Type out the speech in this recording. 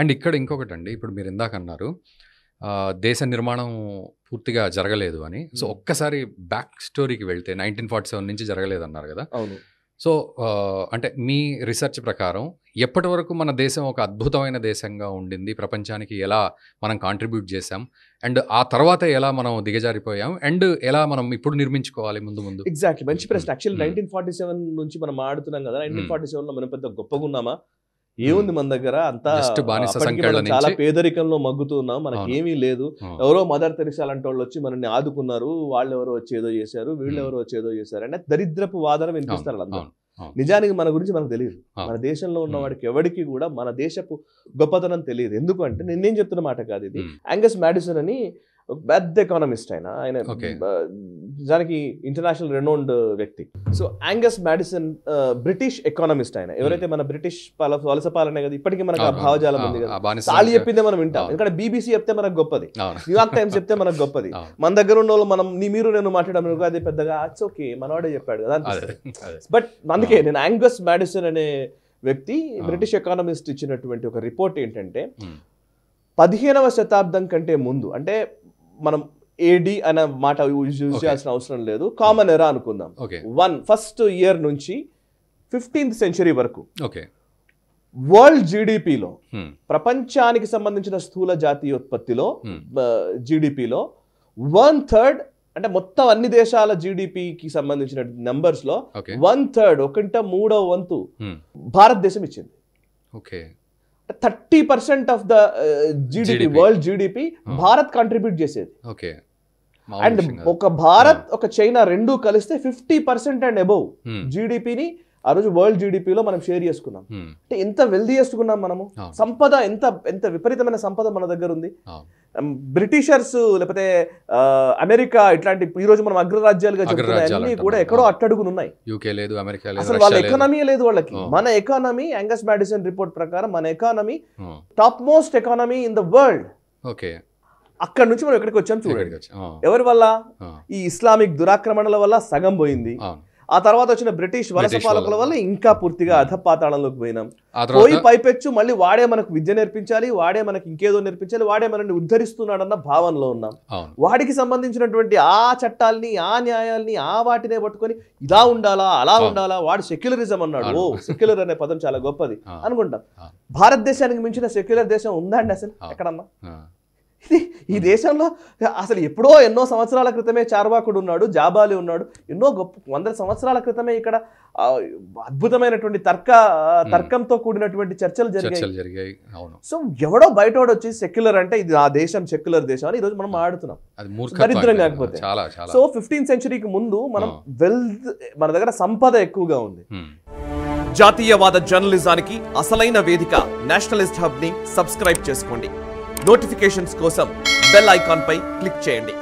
And ఇక్కడ ఇంకొకటి అండి ఇప్పుడు మీరు ఇందాక అన్నారు దేశ నిర్మాణం పూర్తిగా జరగలేదు అని సో ఒక్కసారి బ్యాక్ స్టోరీకి వెళ్తే నైన్టీన్ ఫార్టీ సెవెన్ నుంచి జరగలేదు అన్నారు కదా అవును సో అంటే మీ రీసెర్చ్ ప్రకారం ఎప్పటి వరకు మన దేశం ఒక అద్భుతమైన దేశంగా ఉండింది ప్రపంచానికి ఎలా మనం కాంట్రిబ్యూట్ చేసాం అండ్ ఆ తర్వాత ఎలా మనం దిగజారిపోయాం అండ్ ఎలా మనం ఇప్పుడు నిర్మించుకోవాలి ముందు ముందు ఎగ్జాక్ట్లీ మంచి ప్రశ్న యాక్చువల్లీ నైన్టీన్ ఫార్టీ సెవెన్ నుంచి మనం ఆడుతున్నాం కదా నైన్టీన్ ఫార్టీ సెవెన్లో మనం పెద్ద గొప్పగా ఉన్నామా ఏముంది మన దగ్గర అంతా చాలా పేదరికంలో మగ్గుతున్నాం మనకి ఏమీ లేదు ఎవరో మదర్ తెరిసా లాంటి వాళ్ళు వచ్చి మనల్ని ఆదుకున్నారు వాళ్ళు ఎవరో వచ్చేదో చేశారు వీళ్ళు ఎవరో వచ్చి ఏదో చేశారు అంటే దరిద్రపు వాదన వినిపిస్తారు అందరూ నిజానికి మన గురించి మనకు తెలియదు మన దేశంలో ఉన్న వాడికి ఎవరికి కూడా మన దేశపు గొప్పతనం తెలియదు ఎందుకంటే నేనేం చెప్తున్న మాట కాదు ఇది యాంగస్ మ్యాడిసన్ అని పెద్ద ఎకానమిస్ట్ ఆయన ఆయన నిజానికి ఇంటర్నేషనల్ రెనౌండ్ వ్యక్తి so Angus Maddison British economist ఆయన ఎవరైతే hmm. మన బ్రిటిష్ పాల వలస పాలనే కదా ఇప్పటికీ మనకు ఆ భావజాలం ఉంది కదా చాలి చెప్పిందే మనం వింటాం ఎందుకంటే బీబీసీ చెప్తే మనకు గొప్పది న్యూయార్క్ టైమ్స్ చెప్తే మనకు గొప్పది మన దగ్గర ఉన్న వాళ్ళు మనం నీ మీరు నేను మాట్లాడడం అది పెద్దగా అట్స్ ఓకే మనవాడే చెప్పాడు కదా బట్ అందుకే నేను యాంగస్ మ్యాడిసన్ అనే వ్యక్తి బ్రిటిష్ ఎకానమిస్ట్ ఇచ్చినటువంటి ఒక రిపోర్ట్ ఏంటంటే hmm. పదిహేనవ శతాబ్దం కంటే ముందు అంటే మనం ఏడి అనే మాట యూజ్ చేయాల్సిన అవసరం లేదు కామన్ ఎరా అనుకుందాం వన్ ఫస్ట్ ఇయర్ నుంచి ఫిఫ్టీన్త్ సెంచరీ వరకు ఓకే వరల్డ్ జీడిపిలో ప్రపంచానికి సంబంధించిన స్థూల జాతీయ ఉత్పత్తిలో జీడిపిలో hmm. వన్ థర్డ్ అంటే మొత్తం అన్ని దేశాల జీడిపికి సంబంధించిన నెంబర్స్ లో వన్ థర్డ్ ఒకంట మూడో వంతు hmm. భారతదేశం ఇచ్చింది okay thirty percent of the GDP world GDP Bharat contribute చేసేది ఓకే అండ్ ఒక భారత్ hmm. ఒక చైనా రెండు కలిస్తే ఫిఫ్టీ పర్సెంట్ అండ్ అబౌవ్ జీడిపిని ఆ రోజు వరల్డ్ జీడిపిలో మనం షేర్ చేసుకున్నాం అంటే ఎంత వెల్దీ చేసుకున్నాం మనము సంపద ఎంత ఎంత విపరీతమైన సంపద మన దగ్గర ఉంది బ్రిటిషర్స్ లేకపోతే అమెరికా ఇట్లాంటి ఈ రోజు మనం అగ్రరాజ్యాలుగా చెప్తున్నాయి కూడా ఎక్కడో అట్టడుగులు ఉన్నాయి అసలు వాళ్ళ ఎకానమీ లేదు వాళ్ళకి మన ఎకానమీ యాంగస్ మ్యాడిసన్ రిపోర్ట్ ప్రకారం మన economy top most economy in the world okay అక్కడ నుంచి మనం ఎక్కడికి వచ్చాం చూడండి ఎవరి వల్ల ఈ ఇస్లామిక్ దురాక్రమణల వల్ల సగం పోయింది ఆ తర్వాత వచ్చిన బ్రిటిష్ వలస పాలకుల వల్ల ఇంకా పూర్తిగా hmm. అధపాతాళంలోకి పోయినాం పోయి పైపెచ్చు మళ్ళీ వాడే మనకు విద్య నేర్పించాలి వాడే మనకి ఇంకేదో నేర్పించాలి వాడే మనల్ని ఉద్ధరిస్తున్నాడన్న భావనలో ఉన్నాం వాడికి సంబంధించినటువంటి ఆ చట్టాలని ఆ న్యాయాల్ని ఆ వాటినే పట్టుకొని ఇలా ఉండాలా అలా ఉండాలా వాడు సెక్యులరిజం అన్నాడు ఓ సెక్యులర్ అనే పదం చాలా గొప్పది అనుకుంటాం భారతదేశానికి మించిన సెక్యులర్ దేశం ఉందండి అసలు ఎక్కడన్నా ఇది ఈ దేశంలో అసలు ఎప్పుడో ఎన్నో సంవత్సరాల క్రితమే చార్వాకుడు ఉన్నాడు జాబాలి ఉన్నాడు ఎన్నో గొప్ప వందల సంవత్సరాల క్రితమే ఇక్కడ అద్భుతమైనటువంటి తర్క తర్కంతో కూడినటువంటి చర్చలు జరిగాయి సో ఎవడో బయట వచ్చి సెక్యులర్ అంటే ఇది ఆ దేశం సెక్యులర్ దేశం అని ఈరోజు మనం ఆడుతున్నాం దరిద్రం కాకపోతే సో ఫిఫ్టీన్త్ సెంచురీకి ముందు మనం వెల్త్ మన దగ్గర సంపద ఎక్కువగా ఉంది జాతీయవాద జర్నలిజానికి అసలైన వేదిక నేషనలిస్ట్ హబ్ ని సబ్స్క్రైబ్ చేసుకోండి నోటిఫికేషన్స్ కోసం బెల్ ఐకాన్ పై క్లిక్ చేయండి